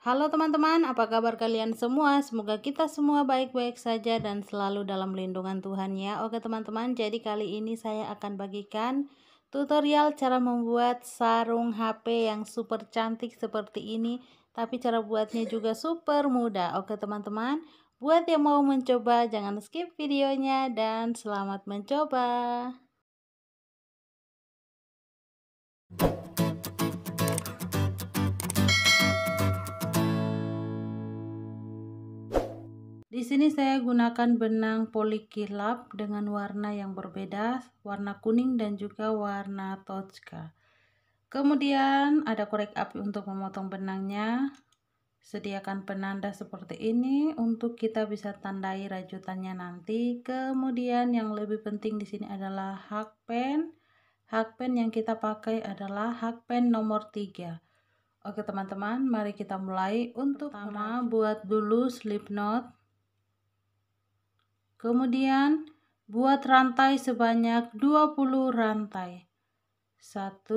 Halo teman-teman, apa kabar kalian semua? Semoga kita semua baik-baik saja dan selalu dalam lindungan Tuhan ya. Oke teman-teman, jadi kali ini saya akan bagikan tutorial cara membuat sarung HP yang super cantik seperti ini. Tapi cara buatnya juga super mudah. Oke teman-teman, buat yang mau mencoba jangan skip videonya dan selamat mencoba. Di sini saya gunakan benang polikilap dengan warna yang berbeda, warna kuning dan juga warna tosca Kemudian ada korek api untuk memotong benangnya. Sediakan penanda seperti ini untuk kita bisa tandai rajutannya nanti. Kemudian yang lebih penting di sini adalah hak pen. Hak pen yang kita pakai adalah hak pen nomor 3. Oke teman-teman, mari kita mulai. Untuk pertama buat dulu slip knot Kemudian buat rantai sebanyak 20 rantai. 1 2 3 4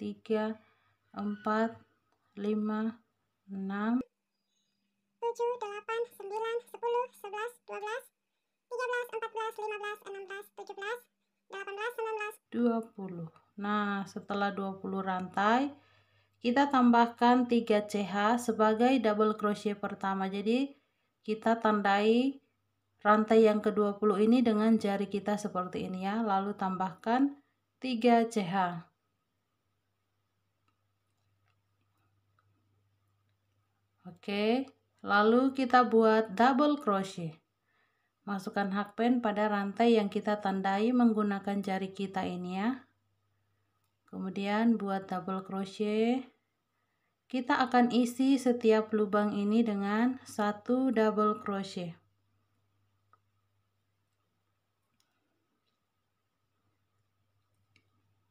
5 6 7 8 9 10 11 12 13 14 15 16 17 18 19 20. Nah, setelah 20 rantai, kita tambahkan 3 CH sebagai double crochet pertama. Jadi, kita tandai rantai yang ke-20 ini dengan jari kita seperti ini ya. Lalu tambahkan 3 CH. Oke, lalu kita buat double crochet. Masukkan hakpen pada rantai yang kita tandai menggunakan jari kita ini ya. Kemudian buat double crochet. Kita akan isi setiap lubang ini dengan satu double crochet.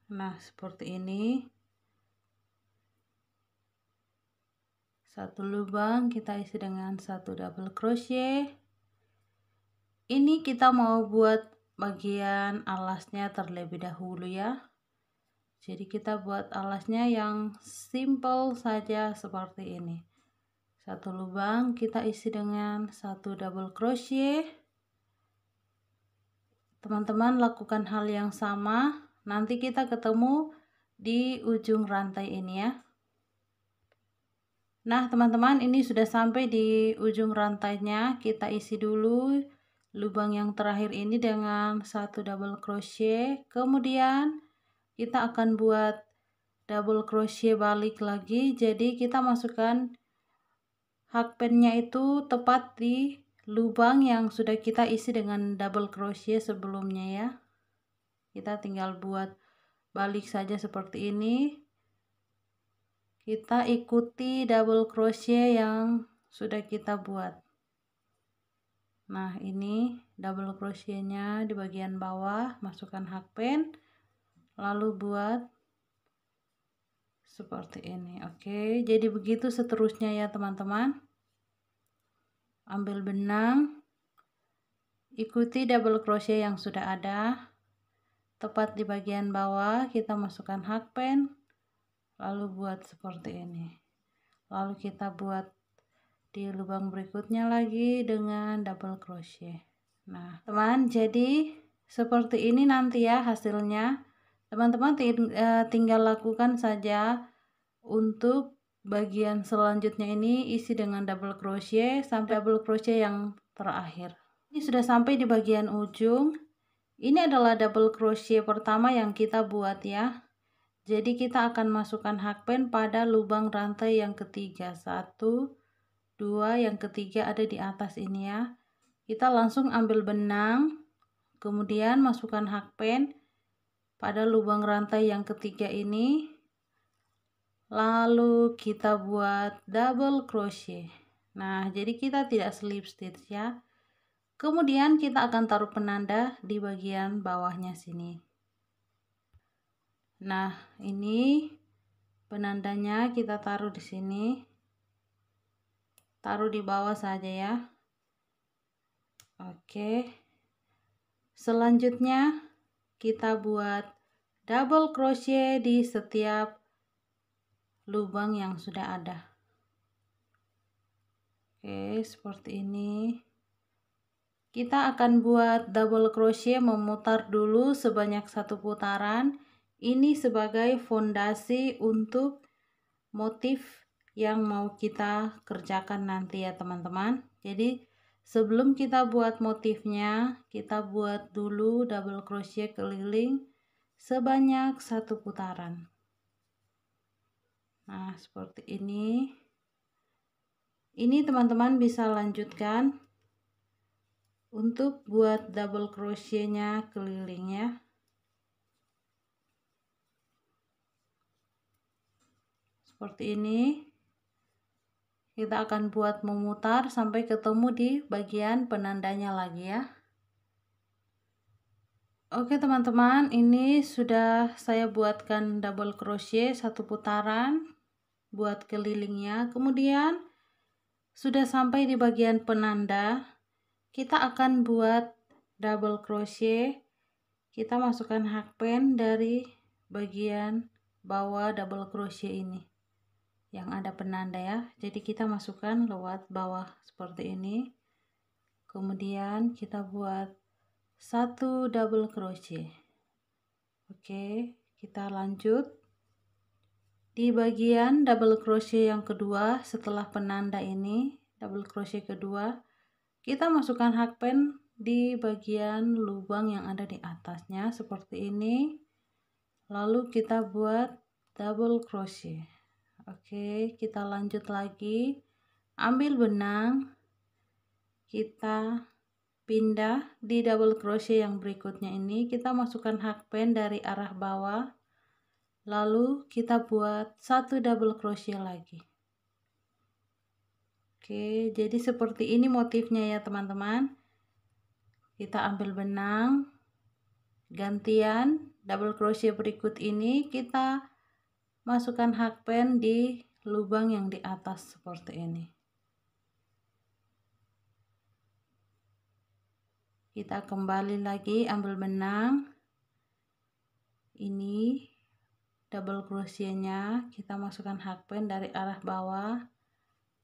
Nah, seperti ini. Satu lubang kita isi dengan satu double crochet. Ini kita mau buat bagian alasnya terlebih dahulu ya jadi kita buat alasnya yang simple saja seperti ini satu lubang kita isi dengan satu double crochet teman-teman lakukan hal yang sama nanti kita ketemu di ujung rantai ini ya nah teman-teman ini sudah sampai di ujung rantainya kita isi dulu lubang yang terakhir ini dengan satu double crochet kemudian kita akan buat double crochet balik lagi jadi kita masukkan hakpennya itu tepat di lubang yang sudah kita isi dengan double crochet sebelumnya ya kita tinggal buat balik saja seperti ini kita ikuti double crochet yang sudah kita buat nah ini double crochetnya di bagian bawah masukkan hakpen lalu buat seperti ini oke jadi begitu seterusnya ya teman-teman ambil benang ikuti double crochet yang sudah ada tepat di bagian bawah kita masukkan hakpen lalu buat seperti ini lalu kita buat di lubang berikutnya lagi dengan double crochet nah teman jadi seperti ini nanti ya hasilnya teman-teman eh, tinggal lakukan saja untuk bagian selanjutnya ini isi dengan double crochet sampai double crochet yang terakhir ini sudah sampai di bagian ujung ini adalah double crochet pertama yang kita buat ya jadi kita akan masukkan hakpen pada lubang rantai yang ketiga satu dua yang ketiga ada di atas ini ya kita langsung ambil benang kemudian masukkan hakpen pada lubang rantai yang ketiga ini lalu kita buat double crochet nah jadi kita tidak slip stitch ya kemudian kita akan taruh penanda di bagian bawahnya sini nah ini penandanya kita taruh di sini taruh di bawah saja ya oke selanjutnya kita buat double crochet di setiap lubang yang sudah ada oke seperti ini kita akan buat double crochet memutar dulu sebanyak satu putaran ini sebagai fondasi untuk motif yang mau kita kerjakan nanti ya teman-teman jadi sebelum kita buat motifnya kita buat dulu double crochet keliling sebanyak satu putaran nah seperti ini ini teman-teman bisa lanjutkan untuk buat double crochetnya keliling ya seperti ini kita akan buat memutar sampai ketemu di bagian penandanya lagi ya oke teman-teman ini sudah saya buatkan double crochet satu putaran buat kelilingnya kemudian sudah sampai di bagian penanda kita akan buat double crochet kita masukkan hakpen dari bagian bawah double crochet ini yang ada penanda ya jadi kita masukkan lewat bawah seperti ini kemudian kita buat satu double crochet oke kita lanjut di bagian double crochet yang kedua setelah penanda ini double crochet kedua kita masukkan hakpen di bagian lubang yang ada di atasnya seperti ini lalu kita buat double crochet Oke, kita lanjut lagi. Ambil benang, kita pindah di double crochet yang berikutnya ini. Kita masukkan hakpen dari arah bawah, lalu kita buat satu double crochet lagi. Oke, jadi seperti ini motifnya ya teman-teman. Kita ambil benang, gantian double crochet berikut ini kita masukkan hakpen di lubang yang di atas seperti ini kita kembali lagi ambil benang ini double crochetnya kita masukkan hakpen dari arah bawah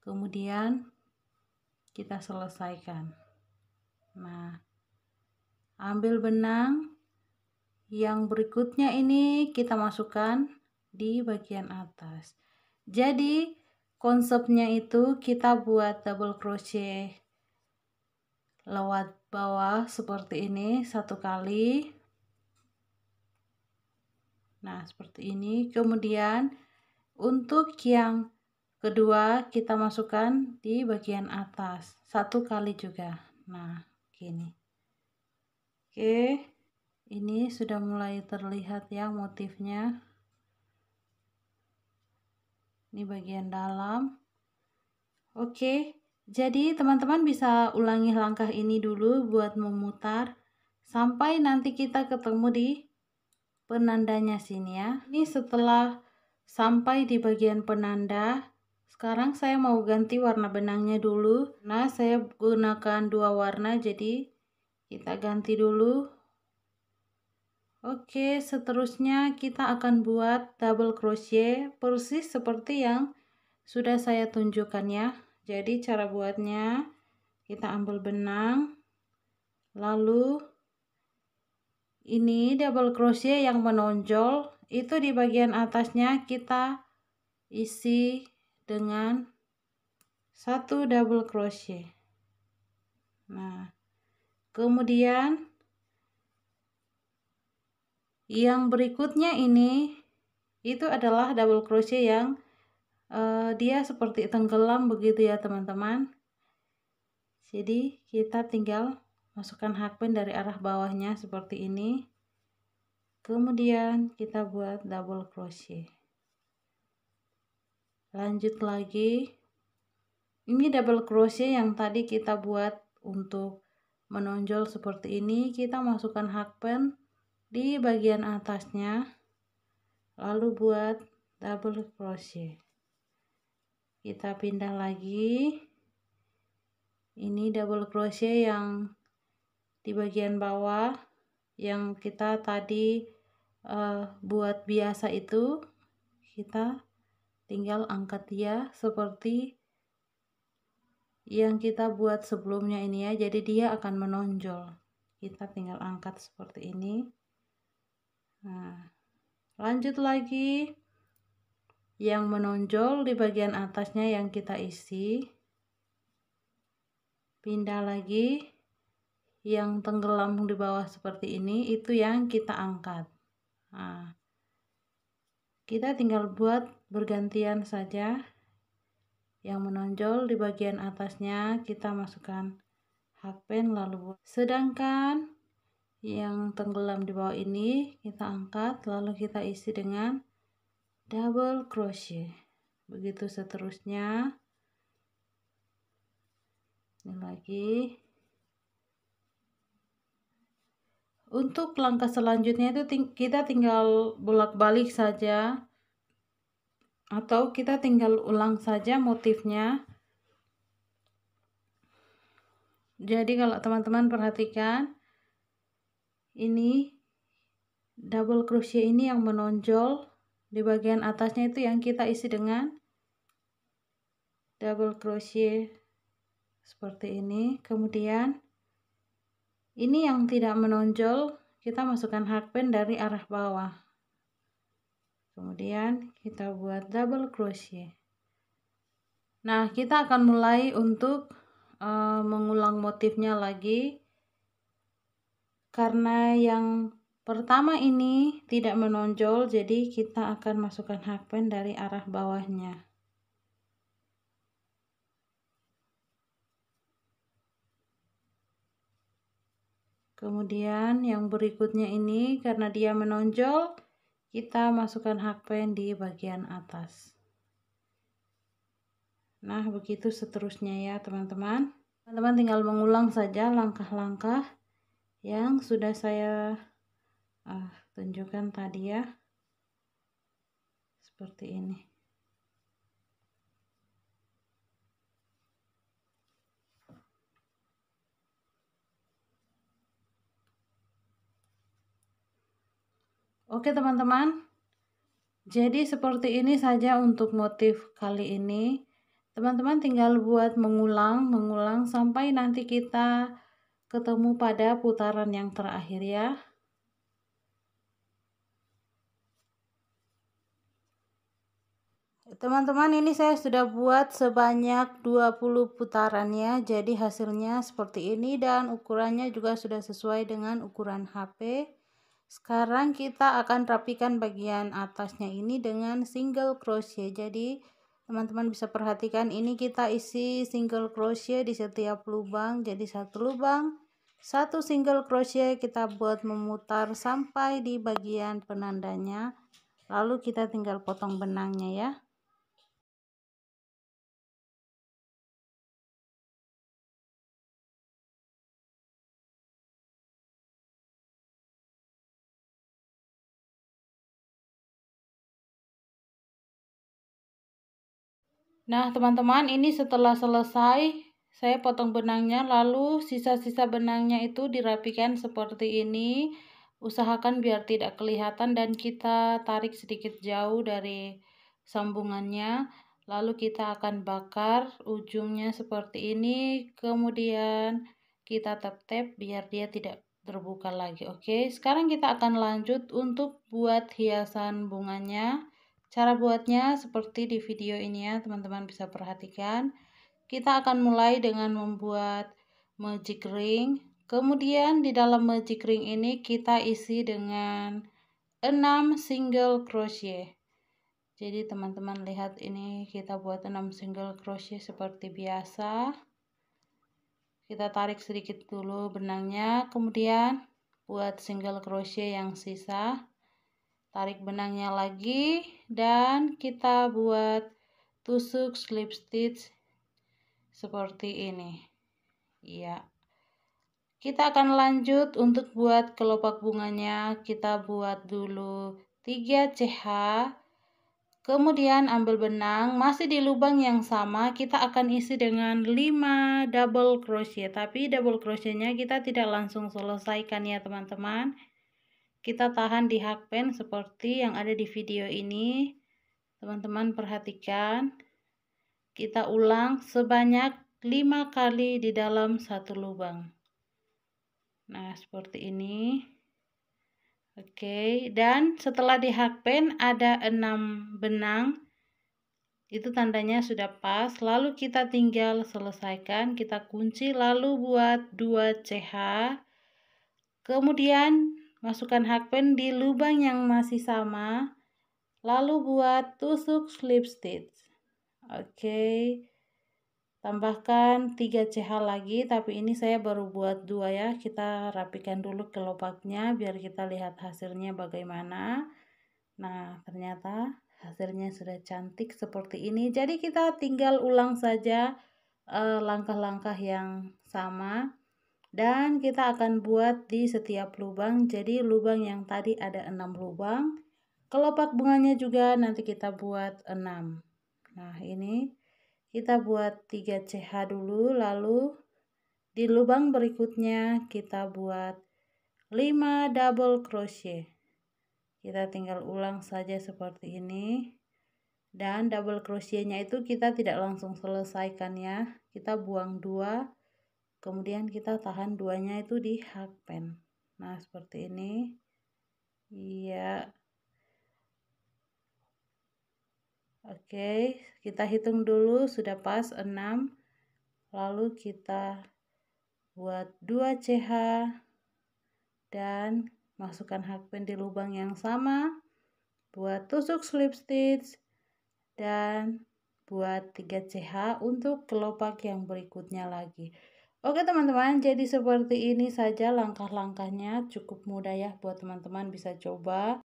kemudian kita selesaikan nah ambil benang yang berikutnya ini kita masukkan di bagian atas jadi konsepnya itu kita buat double crochet lewat bawah seperti ini satu kali nah seperti ini kemudian untuk yang kedua kita masukkan di bagian atas satu kali juga nah gini oke ini sudah mulai terlihat ya motifnya ini bagian dalam. Oke, jadi teman-teman bisa ulangi langkah ini dulu buat memutar sampai nanti kita ketemu di penandanya sini ya. Ini setelah sampai di bagian penanda, sekarang saya mau ganti warna benangnya dulu. Nah, saya gunakan dua warna jadi kita ganti dulu Oke, seterusnya kita akan buat double crochet persis seperti yang sudah saya tunjukkan ya. Jadi cara buatnya kita ambil benang lalu ini double crochet yang menonjol itu di bagian atasnya kita isi dengan satu double crochet. Nah, kemudian yang berikutnya ini itu adalah double crochet yang uh, dia seperti tenggelam begitu ya teman-teman jadi kita tinggal masukkan hakpen dari arah bawahnya seperti ini kemudian kita buat double crochet lanjut lagi ini double crochet yang tadi kita buat untuk menonjol seperti ini kita masukkan hakpen di bagian atasnya lalu buat double crochet kita pindah lagi ini double crochet yang di bagian bawah yang kita tadi uh, buat biasa itu kita tinggal angkat dia seperti yang kita buat sebelumnya ini ya jadi dia akan menonjol kita tinggal angkat seperti ini Nah, lanjut lagi yang menonjol di bagian atasnya yang kita isi pindah lagi yang tenggelam di bawah seperti ini itu yang kita angkat nah, kita tinggal buat bergantian saja yang menonjol di bagian atasnya kita masukkan hakpen lalu sedangkan yang tenggelam di bawah ini kita angkat lalu kita isi dengan double crochet begitu seterusnya ini lagi untuk langkah selanjutnya itu ting kita tinggal bolak-balik saja atau kita tinggal ulang saja motifnya jadi kalau teman-teman perhatikan ini double crochet ini yang menonjol di bagian atasnya itu yang kita isi dengan double crochet seperti ini kemudian ini yang tidak menonjol kita masukkan hardpin dari arah bawah kemudian kita buat double crochet nah kita akan mulai untuk uh, mengulang motifnya lagi karena yang pertama ini tidak menonjol jadi kita akan masukkan hakpen dari arah bawahnya kemudian yang berikutnya ini karena dia menonjol kita masukkan hakpen di bagian atas nah begitu seterusnya ya teman-teman teman-teman tinggal mengulang saja langkah-langkah yang sudah saya uh, tunjukkan tadi ya seperti ini Oke teman-teman jadi seperti ini saja untuk motif kali ini teman-teman tinggal buat mengulang mengulang sampai nanti kita ketemu pada putaran yang terakhir ya. Teman-teman ini saya sudah buat sebanyak 20 putarannya jadi hasilnya seperti ini dan ukurannya juga sudah sesuai dengan ukuran HP. Sekarang kita akan rapikan bagian atasnya ini dengan single crochet jadi teman-teman bisa perhatikan ini kita isi single crochet di setiap lubang jadi satu lubang satu single crochet kita buat memutar sampai di bagian penandanya lalu kita tinggal potong benangnya ya Nah, teman-teman, ini setelah selesai, saya potong benangnya, lalu sisa-sisa benangnya itu dirapikan seperti ini. Usahakan biar tidak kelihatan dan kita tarik sedikit jauh dari sambungannya. Lalu kita akan bakar ujungnya seperti ini, kemudian kita tap-tap biar dia tidak terbuka lagi. Oke, sekarang kita akan lanjut untuk buat hiasan bunganya. Cara buatnya seperti di video ini ya, teman-teman bisa perhatikan. Kita akan mulai dengan membuat magic ring. Kemudian di dalam magic ring ini kita isi dengan 6 single crochet. Jadi teman-teman lihat ini kita buat 6 single crochet seperti biasa. Kita tarik sedikit dulu benangnya, kemudian buat single crochet yang sisa tarik benangnya lagi dan kita buat tusuk slip stitch seperti ini ya kita akan lanjut untuk buat kelopak bunganya kita buat dulu 3 CH kemudian ambil benang masih di lubang yang sama kita akan isi dengan 5 double crochet tapi double crochetnya kita tidak langsung selesaikan ya teman-teman kita tahan di hakpen seperti yang ada di video ini teman-teman perhatikan kita ulang sebanyak 5 kali di dalam satu lubang nah seperti ini oke dan setelah di hakpen ada 6 benang itu tandanya sudah pas lalu kita tinggal selesaikan kita kunci lalu buat 2 CH kemudian Masukkan hakpen di lubang yang masih sama. Lalu buat tusuk slip stitch. Oke. Okay. Tambahkan 3 CH lagi, tapi ini saya baru buat dua ya. Kita rapikan dulu kelopaknya biar kita lihat hasilnya bagaimana. Nah, ternyata hasilnya sudah cantik seperti ini. Jadi kita tinggal ulang saja eh, langkah-langkah uh, yang sama dan kita akan buat di setiap lubang jadi lubang yang tadi ada 6 lubang kelopak bunganya juga nanti kita buat 6 nah ini kita buat 3CH dulu lalu di lubang berikutnya kita buat 5 double crochet kita tinggal ulang saja seperti ini dan double crochetnya itu kita tidak langsung selesaikan ya kita buang dua kemudian kita tahan duanya itu di hakpen nah seperti ini iya oke kita hitung dulu sudah pas 6 lalu kita buat 2 CH dan masukkan hakpen di lubang yang sama buat tusuk slip stitch dan buat 3 CH untuk kelopak yang berikutnya lagi. Oke teman-teman, jadi seperti ini saja langkah-langkahnya cukup mudah ya buat teman-teman bisa coba.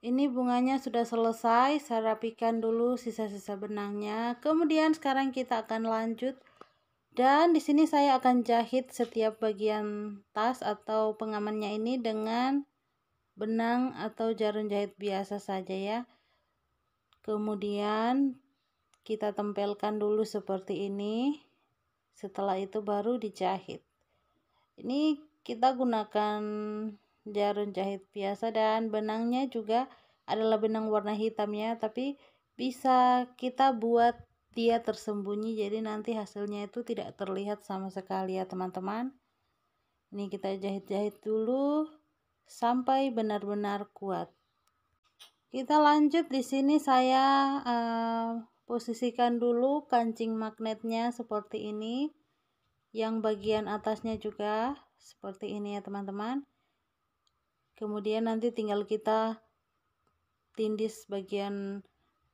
Ini bunganya sudah selesai, saya rapikan dulu sisa-sisa benangnya. Kemudian sekarang kita akan lanjut dan di sini saya akan jahit setiap bagian tas atau pengamannya ini dengan benang atau jarum jahit biasa saja ya. Kemudian kita tempelkan dulu seperti ini setelah itu baru dijahit ini kita gunakan jarum jahit biasa dan benangnya juga adalah benang warna hitamnya tapi bisa kita buat dia tersembunyi jadi nanti hasilnya itu tidak terlihat sama sekali ya teman-teman ini kita jahit-jahit dulu sampai benar-benar kuat kita lanjut di sini saya uh, Posisikan dulu kancing magnetnya seperti ini. Yang bagian atasnya juga seperti ini ya teman-teman. Kemudian nanti tinggal kita tindis bagian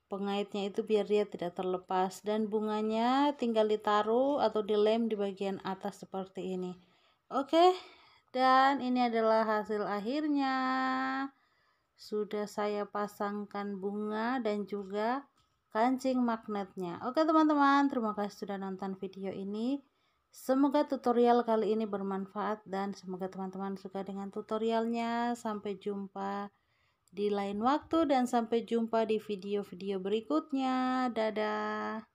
pengaitnya itu biar dia tidak terlepas dan bunganya tinggal ditaruh atau dilem di bagian atas seperti ini oke dan ini adalah hasil akhirnya sudah saya pasangkan bunga dan juga kancing magnetnya. Oke teman-teman, terima kasih sudah nonton video ini. Semoga tutorial kali ini bermanfaat dan semoga teman-teman suka dengan tutorialnya. Sampai jumpa di lain waktu dan sampai jumpa di video-video berikutnya. Dadah.